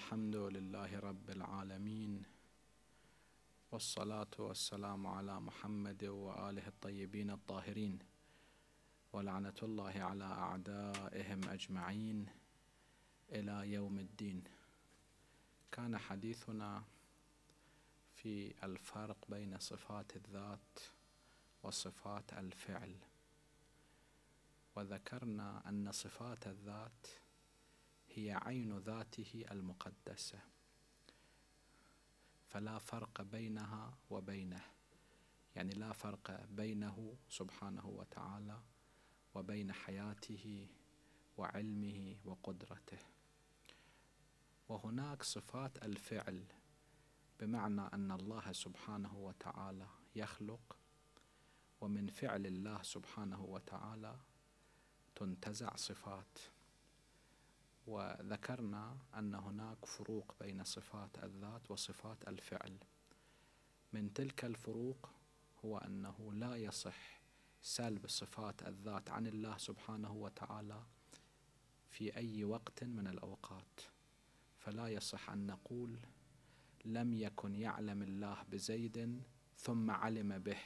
الحمد لله رب العالمين والصلاة والسلام على محمد وآله الطيبين الطاهرين ولعنة الله على أعدائهم أجمعين إلى يوم الدين كان حديثنا في الفرق بين صفات الذات وصفات الفعل وذكرنا أن صفات الذات هي عين ذاته المقدسة فلا فرق بينها وبينه يعني لا فرق بينه سبحانه وتعالى وبين حياته وعلمه وقدرته وهناك صفات الفعل بمعنى أن الله سبحانه وتعالى يخلق ومن فعل الله سبحانه وتعالى تنتزع صفات وذكرنا أن هناك فروق بين صفات الذات وصفات الفعل من تلك الفروق هو أنه لا يصح سلب صفات الذات عن الله سبحانه وتعالى في أي وقت من الأوقات فلا يصح أن نقول لم يكن يعلم الله بزيد ثم علم به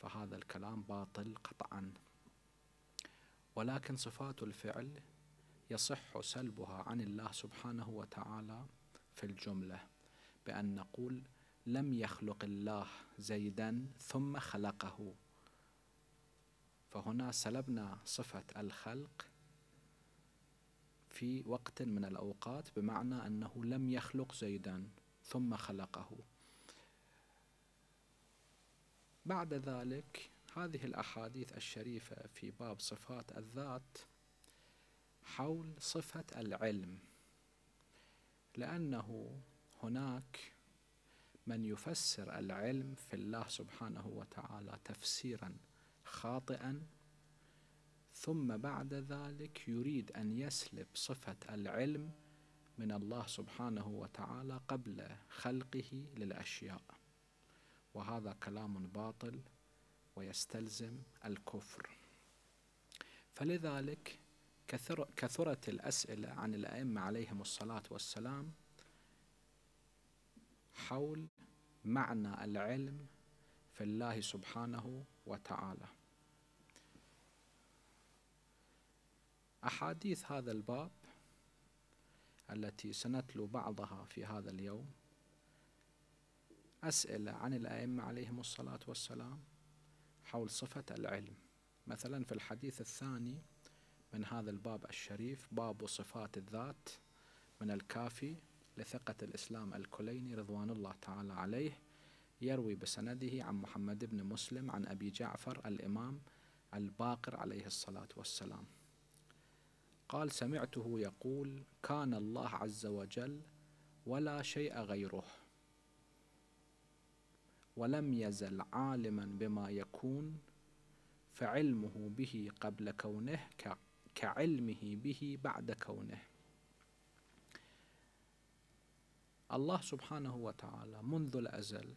فهذا الكلام باطل قطعا ولكن صفات الفعل يصح سلبها عن الله سبحانه وتعالى في الجملة بأن نقول لم يخلق الله زيدا ثم خلقه فهنا سلبنا صفة الخلق في وقت من الأوقات بمعنى أنه لم يخلق زيدا ثم خلقه بعد ذلك هذه الأحاديث الشريفة في باب صفات الذات حول صفة العلم لأنه هناك من يفسر العلم في الله سبحانه وتعالى تفسيرا خاطئا ثم بعد ذلك يريد أن يسلب صفة العلم من الله سبحانه وتعالى قبل خلقه للأشياء وهذا كلام باطل ويستلزم الكفر فلذلك كثر كثرت الأسئلة عن الأئمة عليهم الصلاة والسلام حول معنى العلم في الله سبحانه وتعالى أحاديث هذا الباب التي سنتلو بعضها في هذا اليوم أسئلة عن الأئمة عليهم الصلاة والسلام حول صفة العلم مثلا في الحديث الثاني من هذا الباب الشريف باب صفات الذات من الكافي لثقة الإسلام الكليني رضوان الله تعالى عليه يروي بسنده عن محمد بن مسلم عن أبي جعفر الإمام الباقر عليه الصلاة والسلام قال سمعته يقول كان الله عز وجل ولا شيء غيره ولم يزل عالما بما يكون فعلمه به قبل كونه كعلمه به بعد كونه الله سبحانه وتعالى منذ الأزل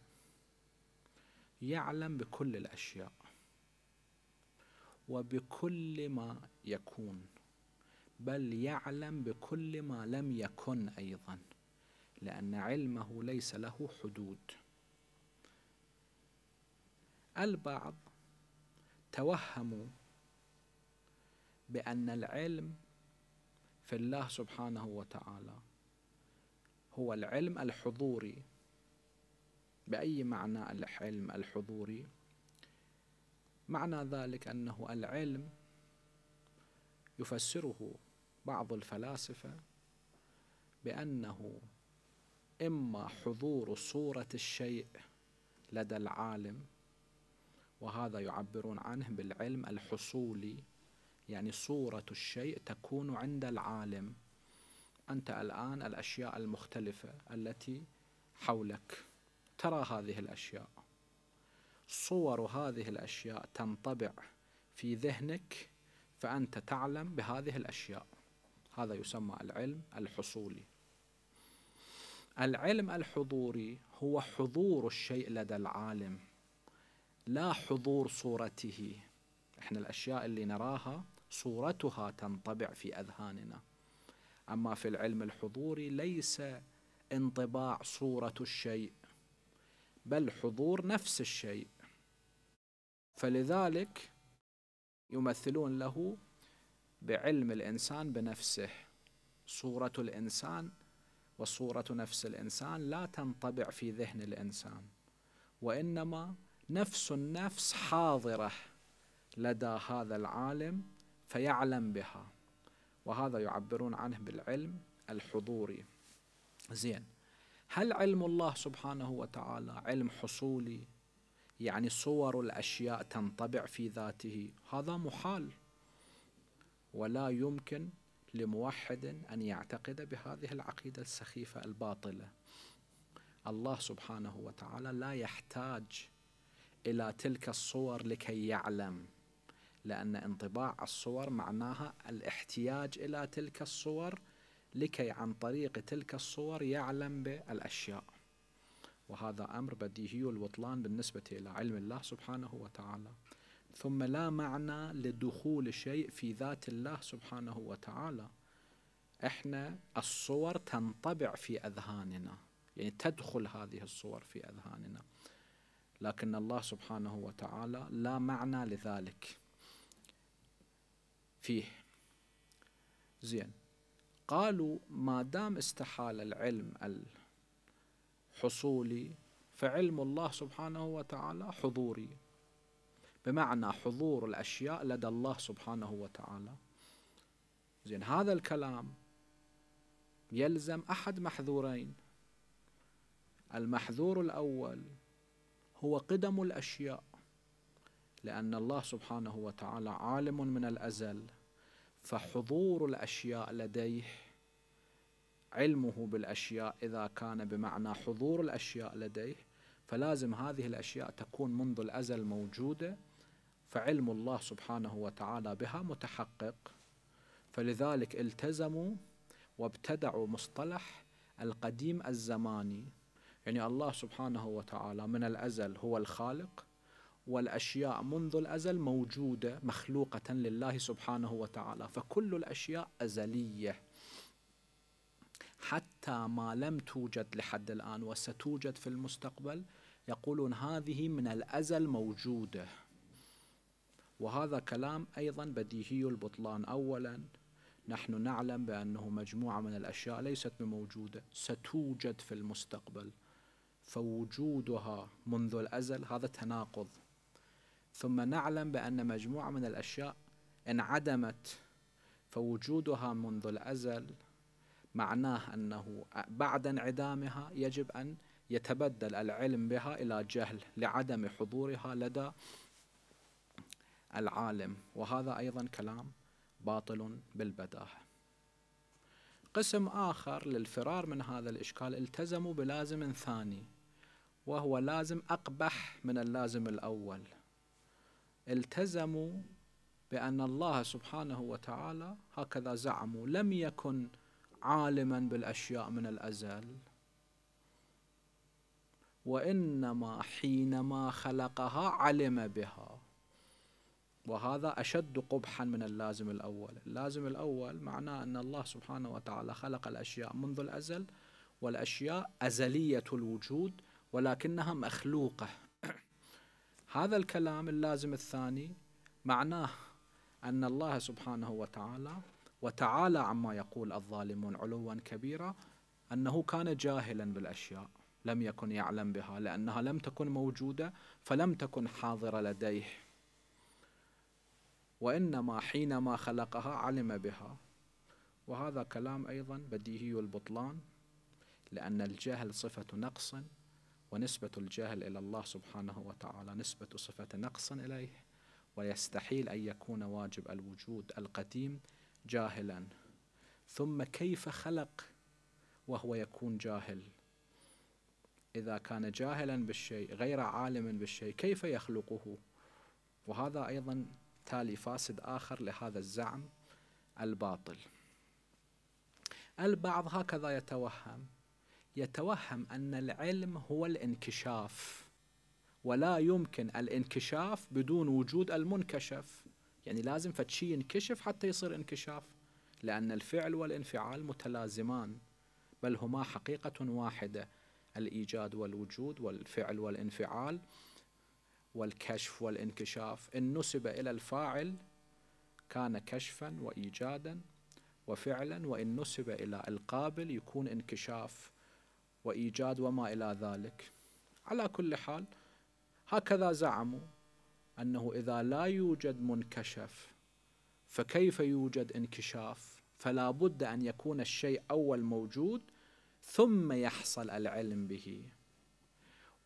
يعلم بكل الأشياء وبكل ما يكون بل يعلم بكل ما لم يكن أيضا لأن علمه ليس له حدود البعض توهموا بأن العلم في الله سبحانه وتعالى هو العلم الحضوري بأي معنى العلم الحضوري معنى ذلك أنه العلم يفسره بعض الفلاسفة بأنه إما حضور صورة الشيء لدى العالم وهذا يعبرون عنه بالعلم الحصولي يعني صورة الشيء تكون عند العالم أنت الآن الأشياء المختلفة التي حولك ترى هذه الأشياء صور هذه الأشياء تنطبع في ذهنك فأنت تعلم بهذه الأشياء هذا يسمى العلم الحصولي العلم الحضوري هو حضور الشيء لدى العالم لا حضور صورته احنا الأشياء اللي نراها صورتها تنطبع في اذهاننا اما في العلم الحضوري ليس انطباع صوره الشيء بل حضور نفس الشيء فلذلك يمثلون له بعلم الانسان بنفسه صوره الانسان وصوره نفس الانسان لا تنطبع في ذهن الانسان وانما نفس النفس حاضره لدى هذا العالم فيعلم بها وهذا يعبرون عنه بالعلم الحضوري زين هل علم الله سبحانه وتعالى علم حصولي يعني صور الاشياء تنطبع في ذاته هذا محال ولا يمكن لموحد ان يعتقد بهذه العقيده السخيفه الباطله الله سبحانه وتعالى لا يحتاج الى تلك الصور لكي يعلم لأن انطباع الصور معناها الاحتياج إلى تلك الصور لكي عن طريق تلك الصور يعلم بالأشياء وهذا أمر بديهي البطلان بالنسبة إلى علم الله سبحانه وتعالى ثم لا معنى لدخول شيء في ذات الله سبحانه وتعالى احنا الصور تنطبع في أذهاننا يعني تدخل هذه الصور في أذهاننا لكن الله سبحانه وتعالى لا معنى لذلك فيه زين قالوا ما دام استحال العلم الحصولي فعلم الله سبحانه وتعالى حضوري بمعنى حضور الأشياء لدى الله سبحانه وتعالى زين هذا الكلام يلزم أحد محذورين المحذور الأول هو قدم الأشياء لأن الله سبحانه وتعالى عالم من الأزل فحضور الأشياء لديه علمه بالأشياء إذا كان بمعنى حضور الأشياء لديه فلازم هذه الأشياء تكون منذ الأزل موجودة فعلم الله سبحانه وتعالى بها متحقق فلذلك التزموا وابتدعوا مصطلح القديم الزماني يعني الله سبحانه وتعالى من الأزل هو الخالق والأشياء منذ الأزل موجودة مخلوقة لله سبحانه وتعالى فكل الأشياء أزلية حتى ما لم توجد لحد الآن وستوجد في المستقبل يقولون هذه من الأزل موجودة وهذا كلام أيضا بديهي البطلان أولا نحن نعلم بأنه مجموعة من الأشياء ليست بموجودة ستوجد في المستقبل فوجودها منذ الأزل هذا تناقض ثم نعلم بأن مجموعة من الأشياء انعدمت فوجودها منذ الأزل معناه أنه بعد انعدامها يجب أن يتبدل العلم بها إلى جهل لعدم حضورها لدى العالم وهذا أيضا كلام باطل بالبداهة قسم آخر للفرار من هذا الإشكال التزموا بلازم ثاني وهو لازم أقبح من اللازم الأول التزموا بأن الله سبحانه وتعالى هكذا زعموا لم يكن عالما بالأشياء من الأزل وإنما حينما خلقها علم بها وهذا أشد قبحا من اللازم الأول اللازم الأول معناه أن الله سبحانه وتعالى خلق الأشياء منذ الأزل والأشياء أزلية الوجود ولكنها مخلوقة هذا الكلام اللازم الثاني معناه أن الله سبحانه وتعالى وتعالى عما يقول الظالمون علوا كبيرا أنه كان جاهلا بالأشياء لم يكن يعلم بها لأنها لم تكن موجودة فلم تكن حاضرة لديه وإنما حينما خلقها علم بها وهذا كلام أيضا بديهي البطلان لأن الجهل صفة نقص ونسبة الجاهل إلى الله سبحانه وتعالى نسبة صفة نقص إليه ويستحيل أن يكون واجب الوجود القديم جاهلا ثم كيف خلق وهو يكون جاهل إذا كان جاهلا بالشيء غير عالم بالشيء كيف يخلقه وهذا أيضا تالي فاسد آخر لهذا الزعم الباطل البعض هكذا يتوهم يتوهم أن العلم هو الانكشاف ولا يمكن الانكشاف بدون وجود المنكشف يعني لازم فتشي ينكشف حتى يصير انكشاف لأن الفعل والانفعال متلازمان بل هما حقيقة واحدة الإيجاد والوجود والفعل والانفعال والكشف والانكشاف إن نسب إلى الفاعل كان كشفا وإيجادا وفعلا وإن نسب إلى القابل يكون انكشاف وإيجاد وما إلى ذلك على كل حال هكذا زعموا أنه إذا لا يوجد منكشف فكيف يوجد انكشاف فلا بد أن يكون الشيء أول موجود ثم يحصل العلم به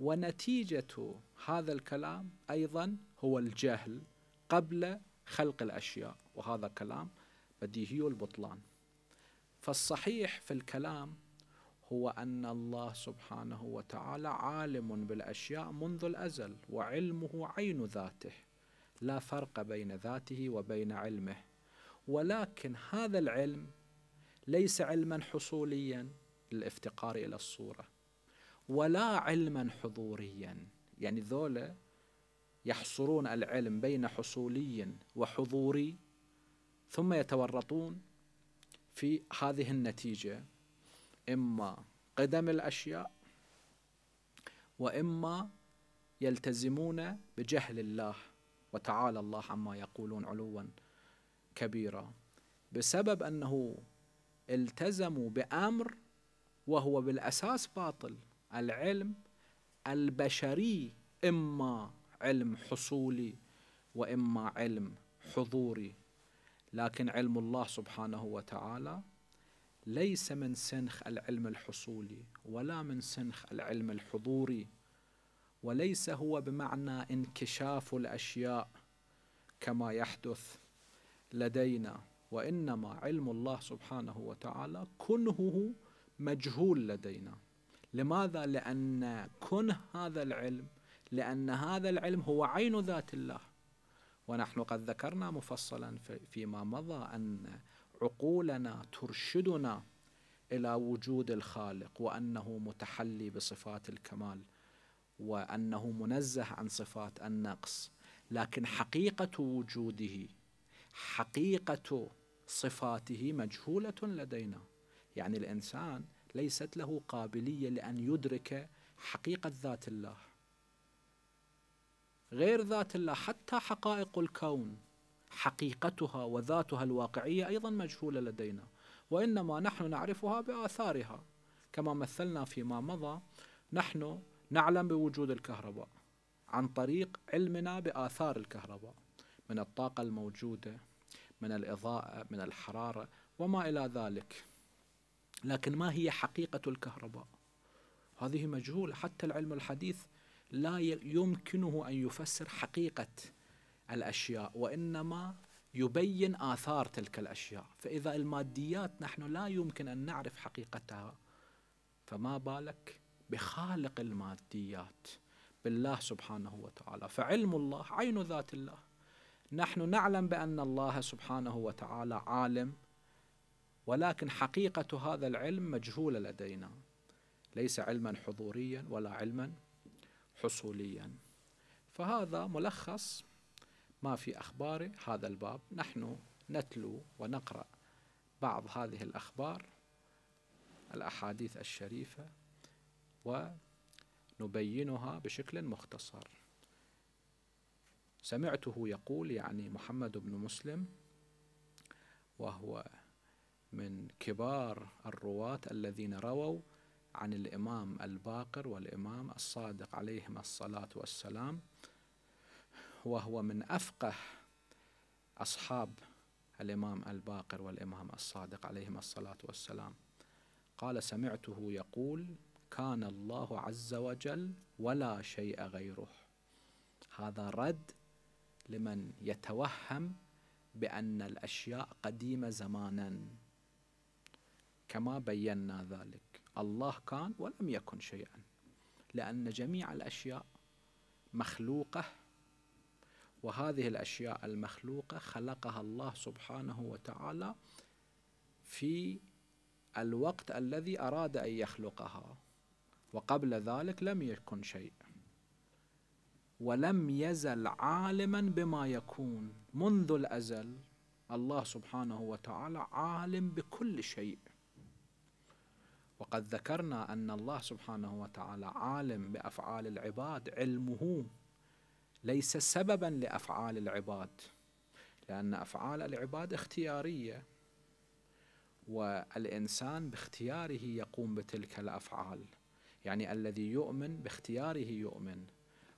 ونتيجة هذا الكلام أيضا هو الجهل قبل خلق الأشياء وهذا كلام بديهي البطلان فالصحيح في الكلام هو ان الله سبحانه وتعالى عالم بالاشياء منذ الازل وعلمه عين ذاته لا فرق بين ذاته وبين علمه ولكن هذا العلم ليس علما حصوليا للافتقار الى الصوره ولا علما حضوريا يعني ذولا يحصرون العلم بين حصولي وحضوري ثم يتورطون في هذه النتيجه إما قدم الأشياء وإما يلتزمون بجهل الله وتعالى الله عما يقولون علوا كبيرا بسبب أنه التزموا بأمر وهو بالأساس باطل العلم البشري إما علم حصولي وإما علم حضوري لكن علم الله سبحانه وتعالى ليس من سنخ العلم الحصولي ولا من سنخ العلم الحضوري وليس هو بمعنى انكشاف الاشياء كما يحدث لدينا وانما علم الله سبحانه وتعالى كنهه مجهول لدينا لماذا لان كنه هذا العلم لان هذا العلم هو عين ذات الله ونحن قد ذكرنا مفصلا فيما مضى ان عقولنا ترشدنا الى وجود الخالق وانه متحلي بصفات الكمال وانه منزه عن صفات النقص لكن حقيقه وجوده حقيقه صفاته مجهوله لدينا يعني الانسان ليست له قابليه لان يدرك حقيقه ذات الله غير ذات الله حتى حقائق الكون حقيقتها وذاتها الواقعيه ايضا مجهوله لدينا وانما نحن نعرفها باثارها كما مثلنا فيما مضى نحن نعلم بوجود الكهرباء عن طريق علمنا باثار الكهرباء من الطاقه الموجوده من الاضاءه من الحراره وما الى ذلك لكن ما هي حقيقه الكهرباء هذه مجهوله حتى العلم الحديث لا يمكنه ان يفسر حقيقه الأشياء وإنما يبين آثار تلك الأشياء فإذا الماديات نحن لا يمكن أن نعرف حقيقتها فما بالك بخالق الماديات بالله سبحانه وتعالى فعلم الله عين ذات الله نحن نعلم بأن الله سبحانه وتعالى عالم ولكن حقيقة هذا العلم مجهولة لدينا ليس علما حضوريا ولا علما حصوليا فهذا ملخص ما في أخبار هذا الباب نحن نتلو ونقرأ بعض هذه الأخبار الأحاديث الشريفة ونبينها بشكل مختصر سمعته يقول يعني محمد بن مسلم وهو من كبار الرواة الذين رووا عن الإمام الباقر والإمام الصادق عليهما الصلاة والسلام وهو من أفقه أصحاب الإمام الباقر والإمام الصادق عليهما الصلاة والسلام قال سمعته يقول كان الله عز وجل ولا شيء غيره هذا رد لمن يتوهم بأن الأشياء قديمة زمانا كما بينا ذلك الله كان ولم يكن شيئا لأن جميع الأشياء مخلوقة وهذه الأشياء المخلوقة خلقها الله سبحانه وتعالى في الوقت الذي أراد أن يخلقها وقبل ذلك لم يكن شيء ولم يزل عالما بما يكون منذ الأزل الله سبحانه وتعالى عالم بكل شيء وقد ذكرنا أن الله سبحانه وتعالى عالم بأفعال العباد علمه ليس سببا لافعال العباد لان افعال العباد اختياريه والانسان باختياره يقوم بتلك الافعال يعني الذي يؤمن باختياره يؤمن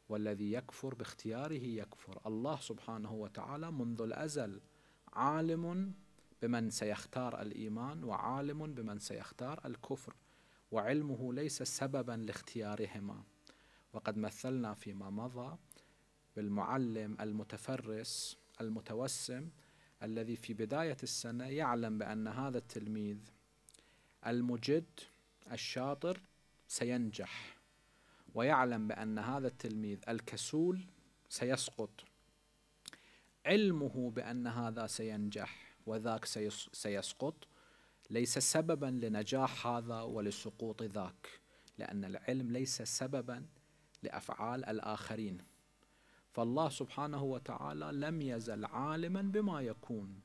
والذي يكفر باختياره يكفر الله سبحانه وتعالى منذ الازل عالم بمن سيختار الايمان وعالم بمن سيختار الكفر وعلمه ليس سببا لاختيارهما وقد مثلنا فيما مضى بالمعلم المتفرس المتوسم الذي في بداية السنة يعلم بأن هذا التلميذ المجد الشاطر سينجح ويعلم بأن هذا التلميذ الكسول سيسقط علمه بأن هذا سينجح وذاك سيسقط ليس سببا لنجاح هذا ولسقوط ذاك لأن العلم ليس سببا لأفعال الآخرين فالله سبحانه وتعالى لم يزل عالما بما يكون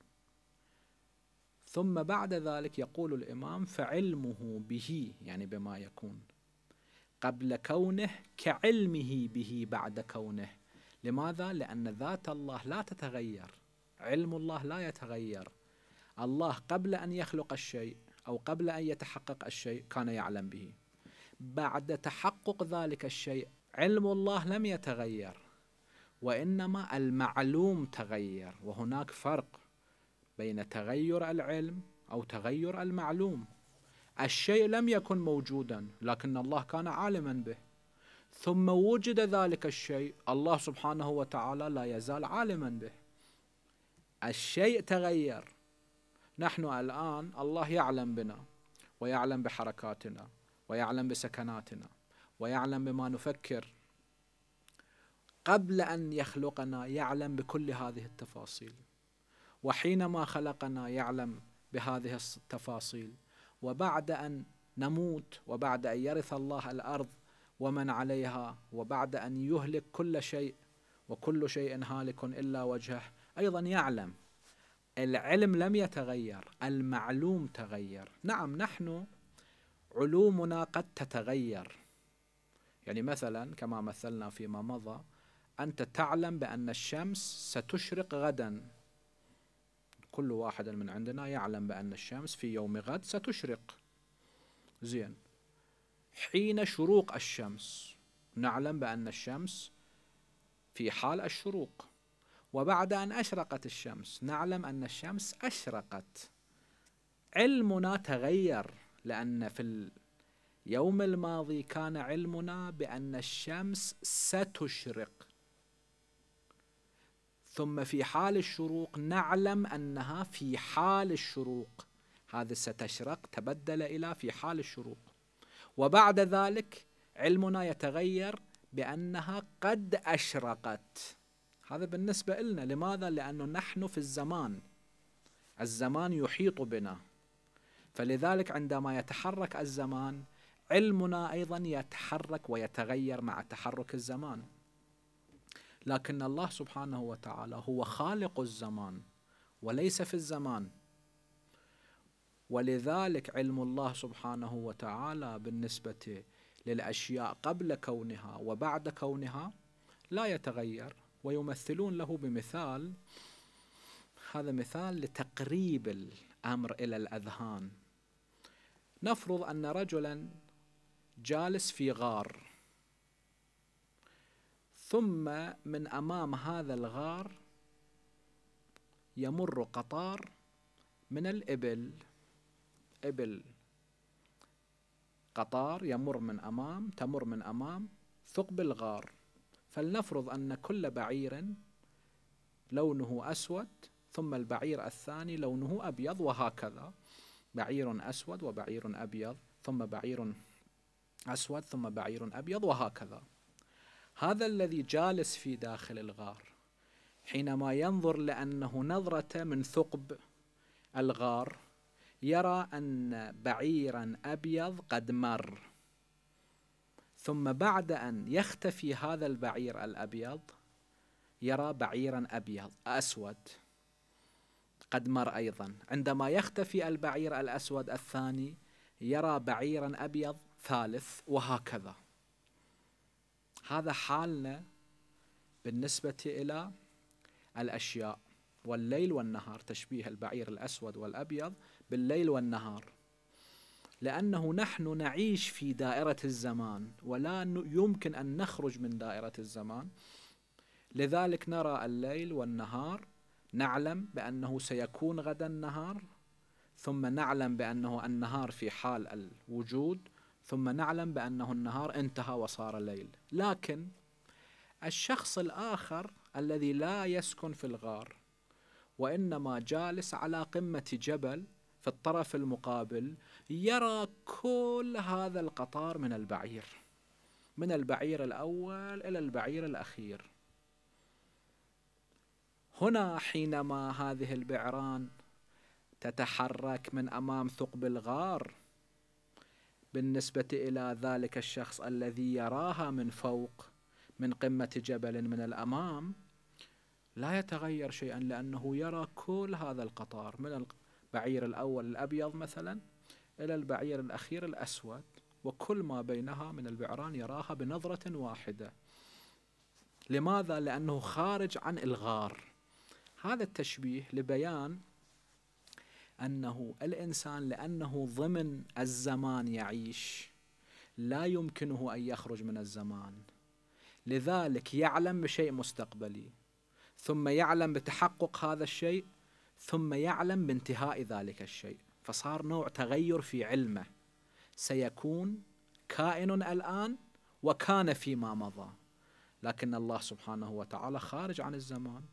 ثم بعد ذلك يقول الإمام فعلمه به يعني بما يكون قبل كونه كعلمه به بعد كونه لماذا؟ لأن ذات الله لا تتغير علم الله لا يتغير الله قبل أن يخلق الشيء أو قبل أن يتحقق الشيء كان يعلم به بعد تحقق ذلك الشيء علم الله لم يتغير وإنما المعلوم تغير وهناك فرق بين تغير العلم أو تغير المعلوم الشيء لم يكن موجودا لكن الله كان عالما به ثم وجد ذلك الشيء الله سبحانه وتعالى لا يزال عالما به الشيء تغير نحن الآن الله يعلم بنا ويعلم بحركاتنا ويعلم بسكناتنا ويعلم بما نفكر قبل أن يخلقنا يعلم بكل هذه التفاصيل وحينما خلقنا يعلم بهذه التفاصيل وبعد أن نموت وبعد أن يرث الله الأرض ومن عليها وبعد أن يهلك كل شيء وكل شيء هالك إلا وجهه أيضا يعلم العلم لم يتغير المعلوم تغير نعم نحن علومنا قد تتغير يعني مثلا كما مثلنا فيما مضى أنت تعلم بأن الشمس ستشرق غدا كل واحد من عندنا يعلم بأن الشمس في يوم غد ستشرق زين حين شروق الشمس نعلم بأن الشمس في حال الشروق وبعد أن أشرقت الشمس نعلم أن الشمس أشرقت علمنا تغير لأن في اليوم الماضي كان علمنا بأن الشمس ستشرق ثم في حال الشروق نعلم أنها في حال الشروق هذا ستشرق تبدل إلى في حال الشروق وبعد ذلك علمنا يتغير بأنها قد أشرقت هذا بالنسبة لنا لماذا؟ لأنه نحن في الزمان الزمان يحيط بنا فلذلك عندما يتحرك الزمان علمنا أيضا يتحرك ويتغير مع تحرك الزمان لكن الله سبحانه وتعالى هو خالق الزمان وليس في الزمان ولذلك علم الله سبحانه وتعالى بالنسبة للأشياء قبل كونها وبعد كونها لا يتغير ويمثلون له بمثال هذا مثال لتقريب الأمر إلى الأذهان نفرض أن رجلا جالس في غار ثم من امام هذا الغار يمر قطار من الابل ابل قطار يمر من امام تمر من امام ثقب الغار فلنفرض ان كل بعير لونه اسود ثم البعير الثاني لونه ابيض وهكذا بعير اسود وبعير ابيض ثم بعير اسود ثم بعير ابيض وهكذا هذا الذي جالس في داخل الغار حينما ينظر لأنه نظرة من ثقب الغار يرى أن بعيرا أبيض قد مر ثم بعد أن يختفي هذا البعير الأبيض يرى بعيرا أبيض أسود قد مر أيضا عندما يختفي البعير الأسود الثاني يرى بعيرا أبيض ثالث وهكذا هذا حالنا بالنسبة إلى الأشياء والليل والنهار تشبيه البعير الأسود والأبيض بالليل والنهار لأنه نحن نعيش في دائرة الزمان ولا يمكن أن نخرج من دائرة الزمان لذلك نرى الليل والنهار نعلم بأنه سيكون غدا النهار ثم نعلم بأنه النهار في حال الوجود ثم نعلم بأنه النهار انتهى وصار الليل لكن الشخص الآخر الذي لا يسكن في الغار وإنما جالس على قمة جبل في الطرف المقابل يرى كل هذا القطار من البعير من البعير الأول إلى البعير الأخير هنا حينما هذه البعران تتحرك من أمام ثقب الغار بالنسبة إلى ذلك الشخص الذي يراها من فوق من قمة جبل من الأمام لا يتغير شيئا لأنه يرى كل هذا القطار من البعير الأول الأبيض مثلا إلى البعير الأخير الأسود وكل ما بينها من البعران يراها بنظرة واحدة لماذا؟ لأنه خارج عن الغار هذا التشبيه لبيان أنه الإنسان لأنه ضمن الزمان يعيش لا يمكنه أن يخرج من الزمان لذلك يعلم بشيء مستقبلي ثم يعلم بتحقق هذا الشيء ثم يعلم بانتهاء ذلك الشيء فصار نوع تغير في علمه سيكون كائن الآن وكان فيما مضى لكن الله سبحانه وتعالى خارج عن الزمان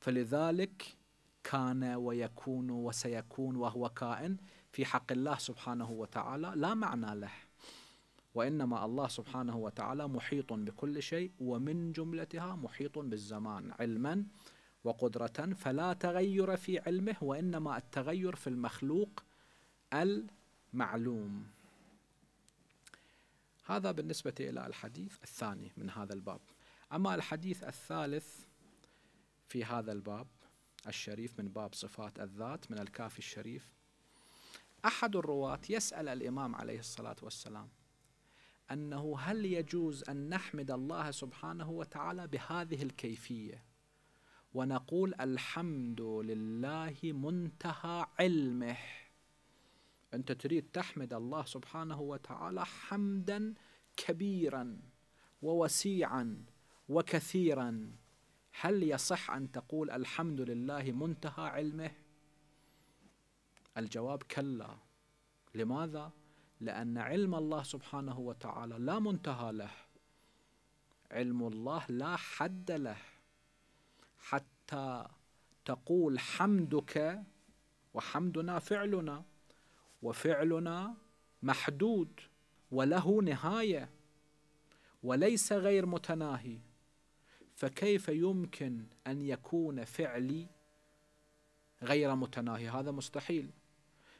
فلذلك كان ويكون وسيكون وهو كائن في حق الله سبحانه وتعالى لا معنى له وإنما الله سبحانه وتعالى محيط بكل شيء ومن جملتها محيط بالزمان علما وقدرة فلا تغير في علمه وإنما التغير في المخلوق المعلوم هذا بالنسبة إلى الحديث الثاني من هذا الباب أما الحديث الثالث في هذا الباب الشريف من باب صفات الذات من الكافي الشريف أحد الرواة يسأل الإمام عليه الصلاة والسلام أنه هل يجوز أن نحمد الله سبحانه وتعالى بهذه الكيفية ونقول الحمد لله منتهى علمه أنت تريد تحمد الله سبحانه وتعالى حمدا كبيرا ووسيعا وكثيرا هل يصح أن تقول الحمد لله منتهى علمه الجواب كلا لماذا لأن علم الله سبحانه وتعالى لا منتهى له علم الله لا حد له حتى تقول حمدك وحمدنا فعلنا وفعلنا محدود وله نهايه وليس غير متناهي فكيف يمكن أن يكون فعلي غير متناهي هذا مستحيل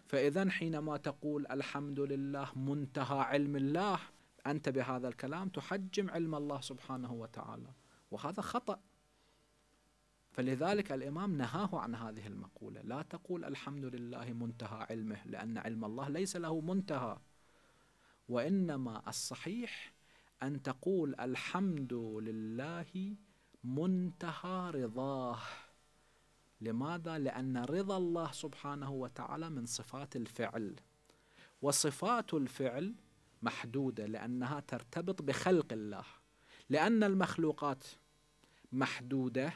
فإذا حينما تقول الحمد لله منتهى علم الله أنت بهذا الكلام تحجم علم الله سبحانه وتعالى وهذا خطأ فلذلك الإمام نهاه عن هذه المقولة لا تقول الحمد لله منتهى علمه لأن علم الله ليس له منتهى وإنما الصحيح أن تقول الحمد لله منتهى رضاه لماذا؟ لأن رضا الله سبحانه وتعالى من صفات الفعل وصفات الفعل محدودة لأنها ترتبط بخلق الله لأن المخلوقات محدودة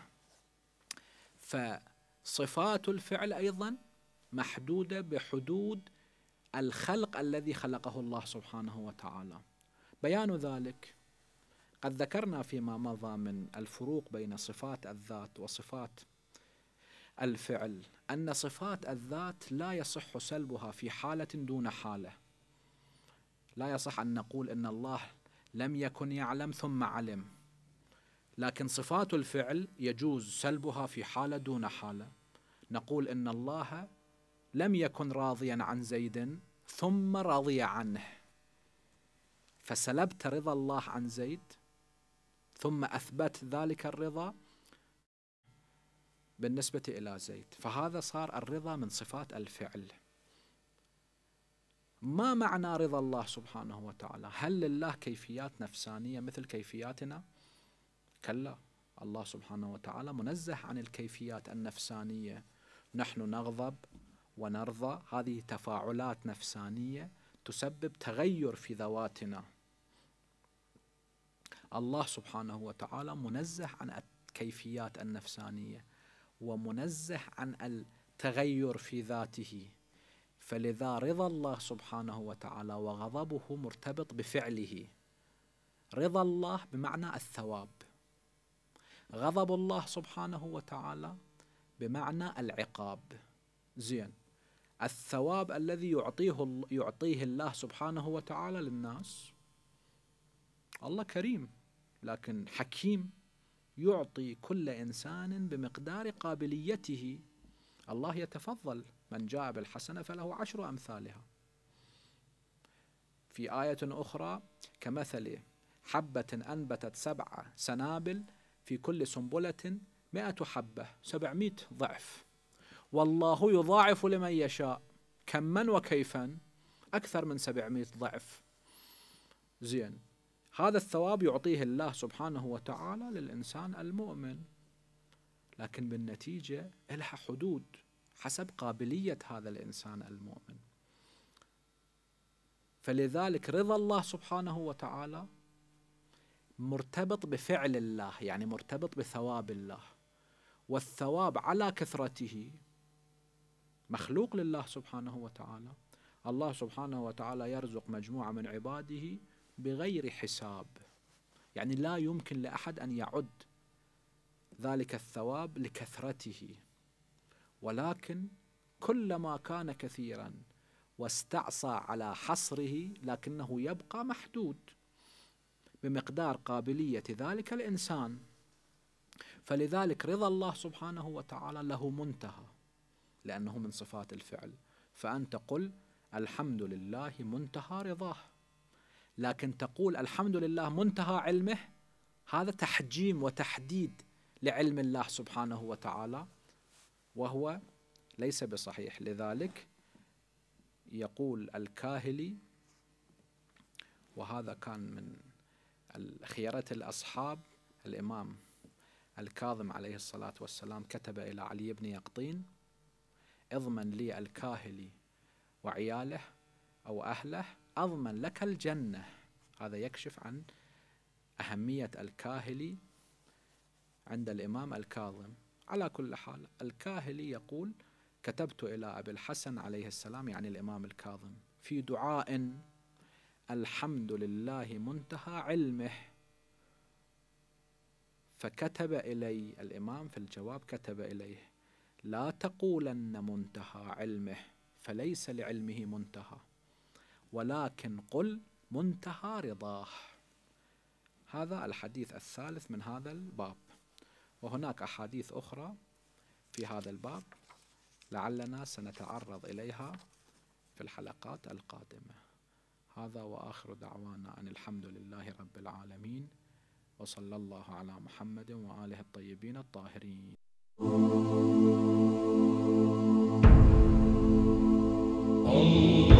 فصفات الفعل أيضا محدودة بحدود الخلق الذي خلقه الله سبحانه وتعالى بيان ذلك قد ذكرنا فيما مضى من الفروق بين صفات الذات وصفات الفعل أن صفات الذات لا يصح سلبها في حالة دون حالة لا يصح أن نقول أن الله لم يكن يعلم ثم علم لكن صفات الفعل يجوز سلبها في حالة دون حالة نقول أن الله لم يكن راضيا عن زيد ثم رضي عنه فسلبت رضا الله عن زيد ثم أثبت ذلك الرضا بالنسبة إلى زيد فهذا صار الرضا من صفات الفعل ما معنى رضا الله سبحانه وتعالى هل لله كيفيات نفسانية مثل كيفياتنا كلا الله سبحانه وتعالى منزه عن الكيفيات النفسانية نحن نغضب ونرضى هذه تفاعلات نفسانية تسبب تغير في ذواتنا الله سبحانه وتعالى منزه عن الكيفيات النفسانية ومنزه عن التغير في ذاته فلذا رضا الله سبحانه وتعالى وغضبه مرتبط بفعله رضا الله بمعنى الثواب غضب الله سبحانه وتعالى بمعنى العقاب زين الثواب الذي يعطيه يعطيه الله سبحانه وتعالى للناس الله كريم لكن حكيم يعطي كل إنسان بمقدار قابليته الله يتفضل من جاء بالحسنة فله عشر أمثالها في آية أخرى كمثل حبة أنبتت سبع سنابل في كل سنبلة مئة حبة سبعمائة ضعف والله يضاعف لمن يشاء كما وكيفا أكثر من سبعمائة ضعف زين هذا الثواب يعطيه الله سبحانه وتعالى للإنسان المؤمن لكن بالنتيجة إلها حدود حسب قابلية هذا الإنسان المؤمن فلذلك رضا الله سبحانه وتعالى مرتبط بفعل الله يعني مرتبط بثواب الله والثواب على كثرته مخلوق لله سبحانه وتعالى الله سبحانه وتعالى يرزق مجموعة من عباده بغير حساب يعني لا يمكن لأحد أن يعد ذلك الثواب لكثرته ولكن كلما كان كثيرا واستعصى على حصره لكنه يبقى محدود بمقدار قابلية ذلك الإنسان فلذلك رضا الله سبحانه وتعالى له منتهى لأنه من صفات الفعل فأنت قل الحمد لله منتهى رضاه لكن تقول الحمد لله منتهى علمه هذا تحجيم وتحديد لعلم الله سبحانه وتعالى وهو ليس بصحيح لذلك يقول الكاهلي وهذا كان من خيرة الأصحاب الإمام الكاظم عليه الصلاة والسلام كتب إلى علي بن يقطين اضمن لي الكاهلي وعياله أو أهله أضمن لك الجنة هذا يكشف عن أهمية الكاهلي عند الإمام الكاظم على كل حال الكاهلي يقول كتبت إلى أبي الحسن عليه السلام يعني الإمام الكاظم في دعاء الحمد لله منتهى علمه فكتب إلي الإمام في الجواب كتب إليه لا تقولن منتهى علمه فليس لعلمه منتهى ولكن قل منتهى رضاه هذا الحديث الثالث من هذا الباب وهناك أحاديث أخرى في هذا الباب لعلنا سنتعرض إليها في الحلقات القادمة هذا وآخر دعوانا أن الحمد لله رب العالمين وصلى الله على محمد وآله الطيبين الطاهرين Oh